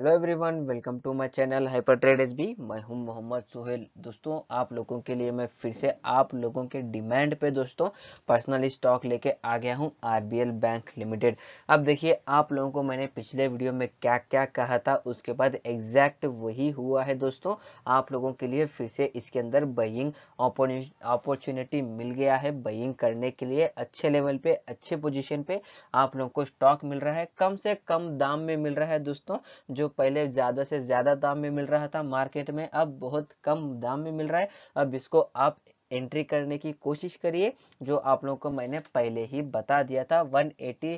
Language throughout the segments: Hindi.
hello everyone welcome to my channel hyper trade S B मैं हूं मोहम्मद सोहेल दोस्तों आप लोगों के लिए मैं फिर से आप लोगों के डिमांड पे दोस्तों पर्सनल स्टॉक लेके आ गया हूं आरबीएल बैंक लिमिटेड अब देखिए आप लोगों को मैंने पिछले वीडियो में क्या क्या कहा था उसके बाद एग्जैक्ट वही हुआ है दोस्तों आप लोगों के लिए फिर से इसके अंदर बइंग अपॉर्चुनिटी मिल गया है बइंग करने के लिए अच्छे लेवल पे अच्छे पोजिशन पे आप लोगों को स्टॉक मिल रहा है कम से कम दाम में मिल रहा है दोस्तों जो पहले ज़्यादा से ज़्यादा दाम में मिल रहा था मार्केट में अब बहुत कम दाम में मिल रहा है अब इसको आप एंट्री करने की कोशिश करिए जो आप लोगों को मैंने पहले ही बता दिया था 180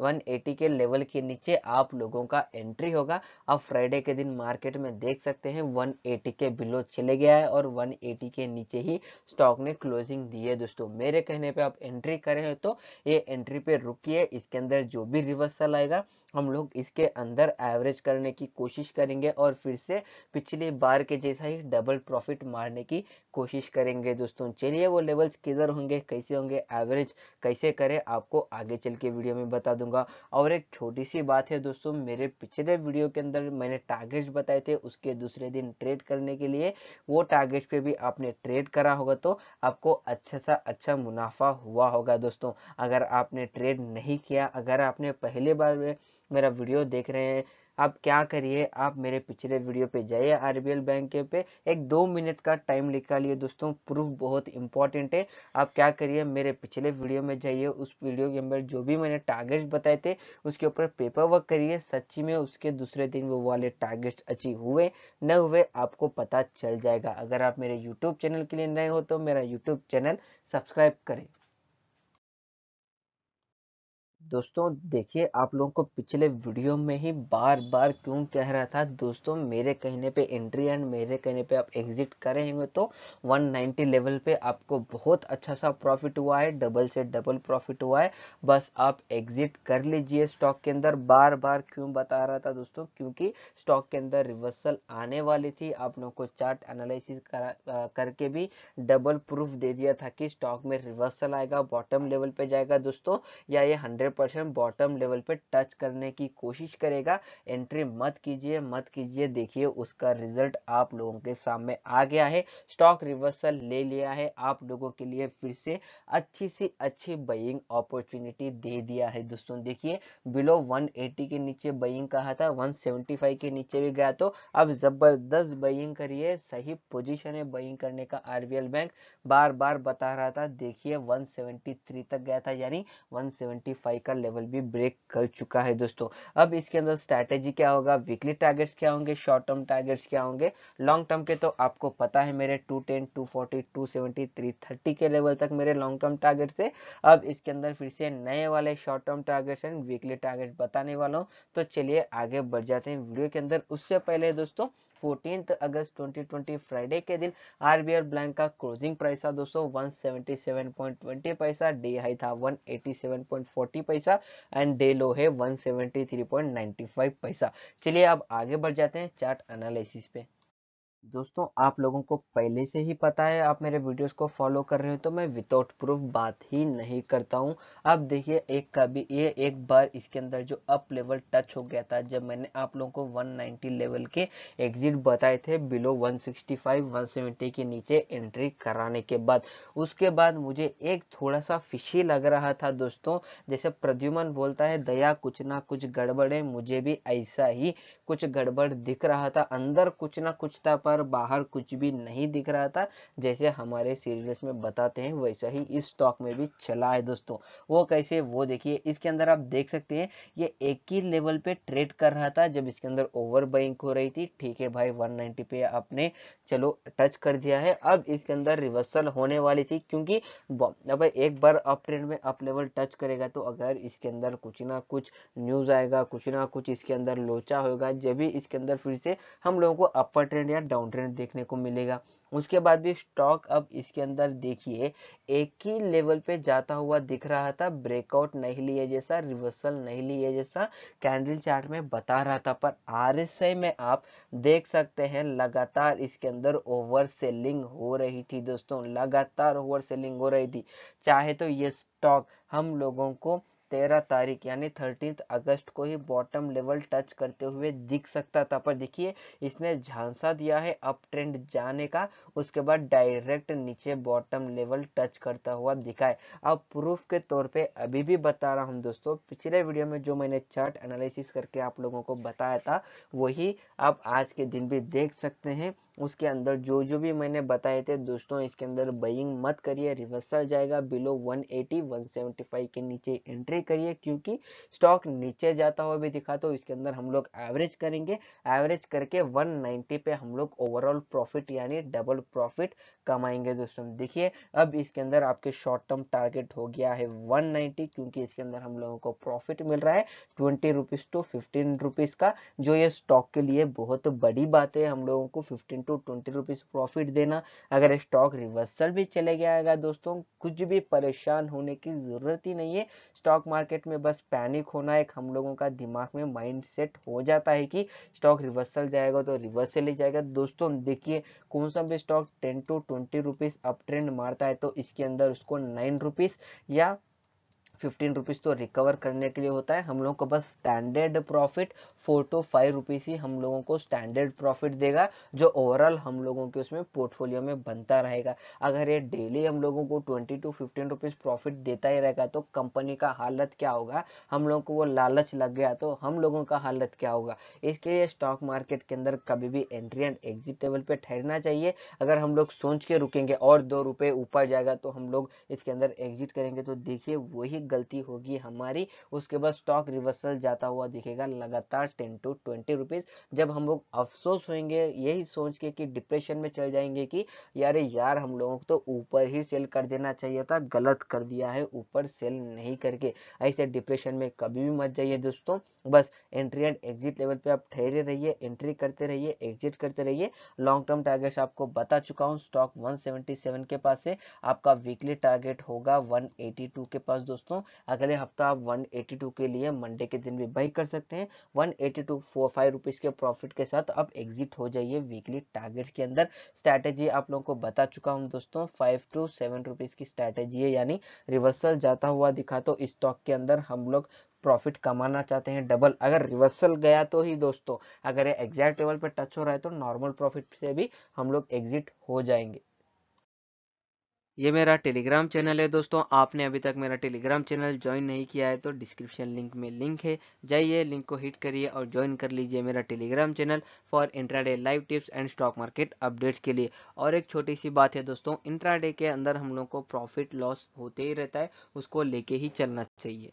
180 के लेवल के नीचे आप लोगों का एंट्री होगा आप फ्राइडे के दिन मार्केट में देख सकते हैं 180 के बिलो चले गया है और 180 के नीचे ही स्टॉक ने क्लोजिंग दी है दोस्तों मेरे कहने पे आप एंट्री करें तो ये एंट्री पे रुकी इसके अंदर जो भी रिवर्सल आएगा हम लोग इसके अंदर एवरेज करने की कोशिश करेंगे और फिर से पिछली बार के जैसा ही डबल प्रॉफिट मारने की कोशिश करेंगे दोस्तों दोस्तों चलिए वो लेवल्स किधर होंगे कैसे होंगे एवरेज कैसे करें आपको आगे चल के वीडियो में बता दूंगा और एक छोटी सी बात है दोस्तों मेरे पिछले वीडियो के अंदर मैंने टारगेट्स बताए थे उसके दूसरे दिन ट्रेड करने के लिए वो टारगेट्स पे भी आपने ट्रेड करा होगा तो आपको अच्छा सा अच्छा मुनाफा हुआ होगा दोस्तों अगर आपने ट्रेड नहीं किया अगर आपने पहले बार मेरा वीडियो देख रहे हैं आप क्या करिए आप मेरे पिछले वीडियो पे जाइए आर बैंक के पे एक दो मिनट का टाइम निकालिए दोस्तों प्रूफ बहुत इंपॉर्टेंट है आप क्या करिए मेरे पिछले वीडियो में जाइए उस वीडियो के अंदर जो भी मैंने टारगेट बताए थे उसके ऊपर पेपर वर्क करिए सच्ची में उसके दूसरे दिन वो वाले टारगेट अचीव हुए न हुए आपको पता चल जाएगा अगर आप मेरे यूट्यूब चैनल के लिए नए हो तो मेरा यूट्यूब चैनल सब्सक्राइब करें दोस्तों देखिए आप लोगों को पिछले वीडियो में ही बार बार क्यों कह रहा था दोस्तों मेरे कहने पे एंट्री एंड मेरे कहने पे आप एग्जिट करेंगे तो 190 लेवल पे आपको बहुत अच्छा सा प्रॉफिट हुआ है डबल से डबल प्रॉफिट हुआ है बस आप एग्जिट कर लीजिए स्टॉक के अंदर बार बार क्यों बता रहा था दोस्तों क्योंकि स्टॉक के अंदर रिवर्सल आने वाली थी आप लोगों को चार्ट एनालिसिस करके भी डबल प्रूफ दे दिया था कि स्टॉक में रिवर्सल आएगा बॉटम लेवल पे जाएगा दोस्तों या ये हंड्रेड परसेंट बॉटम लेवल पे टच करने की कोशिश करेगा एंट्री मत कीजिए मत कीजिए देखिए उसका रिजल्ट आप लोगों के सामने आ गया है स्टॉक रिवर्सल ले लिया है आप लोगों के लिए फिर से अच्छी सी अच्छी बइंग अपॉर्चुनिटी दे दिया है दोस्तों देखिए बिलो 180 के नीचे बइंग कहा था 175 के नीचे भी गया तो अब जबरदस्त बइंग करिए सही पोजिशन है बइंग करने का आर बैंक बार बार बता रहा था देखिए 173 तक गया था यानी 175 का लेवल भी ब्रेक कर चुका है दोस्तों अब इसके अंदर स्ट्रैटेजी क्या होगा वीकली टारगेट्स क्या होंगे शॉर्ट टर्म टारगेट्स क्या होंगे लॉन्ग टर्म के तो आपको पता है मेरे 210, 240, 270, 330 के लेवल तक मेरे लॉन्ग टर्म टारगेट्स थे अब इसके अंदर फिर से नए वाले short term targets and weekly target बताने वाला हूँ तो चलिए आगे बढ़ जाते हैं वीडियो के अंदर उससे पहले दोस्तों 14 अगस्त 2020 फ्राइडे के दिन आरबीआई ब्लैंक का क्लोजिंग प्राइस था दोस्तों 177.20 पैसा डे हाई था 187.40 पैसा एंड डे लो है 173.95 पैसा चलिए अब आगे बढ़ जाते हैं चार्ट एनालिसिस पे दोस्तों आप लोगों को पहले से ही पता है आप मेरे वीडियोस को फॉलो कर रहे हो तो मैं विदाउट प्रूफ बात ही नहीं करता हूं अब देखिए एक कभी ये एक बार इसके अंदर जो अप लेवल टच हो गया था जब मैंने आप लोगों को 190 लेवल के एग्जिट बताए थे बिलो 165 170 के नीचे एंट्री कराने के बाद उसके बाद मुझे एक थोड़ा सा फिशी लग रहा था दोस्तों जैसे प्रद्युमन बोलता है दया कुछ ना कुछ गड़बड़ है मुझे भी ऐसा ही कुछ गड़बड़ दिख रहा था अंदर कुछ ना कुछ था पर पर बाहर कुछ भी नहीं दिख रहा था जैसे हमारे सीरियल्स में बताते हैं वैसा ही इस स्टॉक में भी चला है दोस्तों वो कैसे वो देखिए इसके अंदर आप देख सकते हैं ये एक ही लेवल पे ट्रेड कर रहा था जब इसके अंदर ओवर बाइंग हो रही थी ठीक है भाई वन पे आपने चलो टच कर दिया है अब इसके अंदर रिवर्सल होने वाली थी क्योंकि अब एक बार अप ट्रेंड में अप लेवल टच करेगा तो अगर इसके अंदर कुछ ना कुछ न्यूज आएगा कुछ ना कुछ इसके अंदर लोचा होगा जब भी इसके अंदर फिर से हम लोगों को अपर ट्रेंड या डाउन डाउन ट्रेंड देखने को मिलेगा उसके बाद भी स्टॉक अब इसके अंदर देखिए एक ही लेवल पे जाता हुआ दिख रहा था ब्रेकआउट नहीं लिए जैसा रिवर्सल नहीं लिए जैसा कैंडल चार्ट में बता रहा था पर आर में आप देख सकते हैं लगातार इसके अंदर ओवर सेलिंग हो रही थी दोस्तों लगातार ओवर सेलिंग हो रही थी चाहे तो ये स्टॉक हम लोगों को तेरह तारीख यानी थर्टीन अगस्त को ही बॉटम लेवल टच करते हुए दिख सकता था पर देखिए इसने झांसा दिया है अप ट्रेंड जाने का उसके बाद डायरेक्ट नीचे बॉटम लेवल टच करता हुआ दिखाए अब प्रूफ के तौर पे अभी भी बता रहा हूँ दोस्तों पिछले वीडियो में जो मैंने चार्ट एनालिसिस करके आप लोगों को बताया था वही आप आज के दिन भी देख सकते हैं उसके अंदर जो जो भी मैंने बताए थे दोस्तों इसके अंदर बइंग मत करिए रिवर्सल जाएगा बिलो 180 175 के नीचे एंट्री करिए क्योंकि स्टॉक नीचे जाता हुआ भी दिखा तो इसके अंदर हम लोग एवरेज करेंगे एवरेज करके 190 पे हम लोग ओवरऑल प्रॉफिट यानी डबल प्रॉफिट कमाएंगे दोस्तों देखिए अब इसके अंदर आपके शॉर्ट टर्म टारगेट हो गया है वन क्योंकि इसके अंदर हम लोगों को प्रॉफिट मिल रहा है ट्वेंटी रुपीज टू फिफ्टीन का जो ये स्टॉक के लिए बहुत बड़ी बात है हम लोगों को fifteen into twenty rupees profit देना अगर स्टॉक रिवर्सल भी चले गया है दोस्तों कुछ भी परेशान होने की जरूरत ही नहीं है स्टॉक मार्केट में बस पैनिक होना एक हम लोगों का दिमाग में माइंड सेट हो जाता है कि स्टॉक रिवर्सल जाएगा तो रिवर्सल ही जाएगा दोस्तों देखिए कौन सा भी stock ten to twenty rupees up trend मारता है तो इसके अंदर उसको नाइन रुपीज या फिफ्टीन रुपीज़ तो रिकवर करने के लिए होता है हम लोगों को बस standard profit four to five rupees ही हम लोगों को स्टैंडर्ड प्रॉफिट देगा जो ओवरऑल हम लोगों के उसमें पोर्टफोलियो में बनता रहेगा अगर ये डेली हम लोगों को twenty to fifteen rupees profit देता ही रहेगा तो कंपनी का हालत क्या होगा हम लोगों को वो लालच लग गया तो हम लोगों का हालत क्या होगा इसके लिए स्टॉक मार्केट के अंदर कभी भी एंट्री एंड एग्जिट लेवल पर ठहरना चाहिए अगर हम लोग सोच के रुकेंगे और दो रुपये ऊपर जाएगा तो हम लोग इसके अंदर एग्जिट करेंगे तो देखिए वही गलती होगी हमारी उसके बाद स्टॉक रिवर्सल जाता हुआ दिखेगा लगातार टेन टू ट्वेंटी रुपीज जब हम लोग अफसोस होंगे यही सोच के कि डिप्रेशन में चल जाएंगे कि यार यार हम लोगों को तो ऊपर ही सेल कर देना चाहिए था गलत कर दिया है ऊपर सेल नहीं करके ऐसे डिप्रेशन में कभी भी मत जाइए दोस्तों बस एंट्री एंड एग्जिट लेवल पे आप ठहरे रहिए एंट्री करते रहिए एग्जिट करते रहिए लॉन्ग टर्म टारगेट आपको बता चुका हूँ स्टॉक 177 के पास से आपका वीकली टारगेट होगा 182 के पास दोस्तों हूँ अगले हफ्ता आप 182 के लिए मंडे के दिन भी बाई कर सकते हैं 182 eighty two four five rupees के प्रॉफिट के साथ अब एग्जिट हो जाइए वीकली टारगेट्स के अंदर स्ट्रैटेजी आप लोगों को बता चुका हूं दोस्तों फाइव टू सेवन रुपीज़ की स्ट्रैटेजी है यानी रिवर्सल जाता हुआ दिखा तो स्टॉक के अंदर हम लोग प्रॉफिट कमाना चाहते हैं डबल अगर रिवर्सल गया तो ही दोस्तों अगर ये एग्जैक्ट लेवल पर टच हो रहा है तो नॉर्मल प्रॉफिट से भी हम लोग एग्जिट हो जाएंगे ये मेरा टेलीग्राम चैनल है दोस्तों आपने अभी तक मेरा टेलीग्राम चैनल ज्वाइन नहीं किया है तो डिस्क्रिप्शन लिंक में लिंक है जाइए लिंक को हिट करिए और ज्वाइन कर लीजिए मेरा telegram channel for intraday live tips and stock market updates के लिए और एक छोटी सी बात है दोस्तों इंट्राडे के अंदर हम लोग को प्रॉफिट लॉस होते ही रहता है उसको लेके ही चलना चाहिए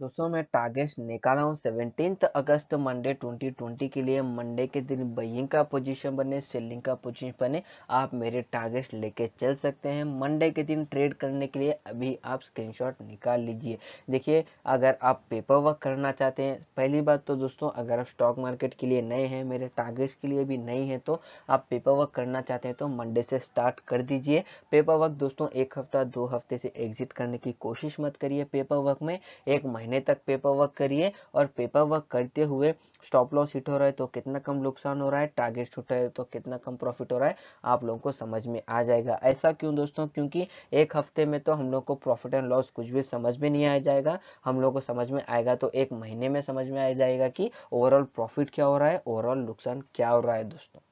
दोस्तों मैं टारगेट निकाला हूँ सेवनटीन अगस्त मंडे 2020 के लिए मंडे के दिन बइंग का पोजीशन बने सेलिंग का पोजीशन बने आप मेरे टारगेट लेके चल सकते हैं मंडे के दिन ट्रेड करने के लिए अभी आप स्क्रीनशॉट निकाल लीजिए देखिए अगर आप पेपर वर्क करना चाहते हैं पहली बात तो दोस्तों अगर आप स्टॉक मार्केट के लिए नए हैं मेरे टारगेट के लिए भी नई है तो आप पेपर वर्क करना चाहते हैं तो मंडे से स्टार्ट कर दीजिए पेपर वर्क दोस्तों एक हफ्ता दो हफ्ते से एग्जिट करने की कोशिश मत करिए पेपर वर्क में एक महीने तक पेपर वर्क करिए और पेपर वर्क करते हुए स्टॉप लॉस हिट हो रहा है तो कितना कम नुकसान हो रहा है टारगेट छूट है तो कितना कम प्रॉफिट हो रहा है आप लोगों को समझ में आ जाएगा ऐसा क्यों दोस्तों क्योंकि एक हफ्ते में तो हम लोग को प्रॉफिट एंड लॉस कुछ भी समझ में नहीं आ जाएगा हम लोग को समझ में आएगा तो एक महीने में समझ में आ जाएगा कि ओवरऑल प्रॉफिट क्या हो रहा है ओवरऑल नुकसान क्या हो रहा है दोस्तों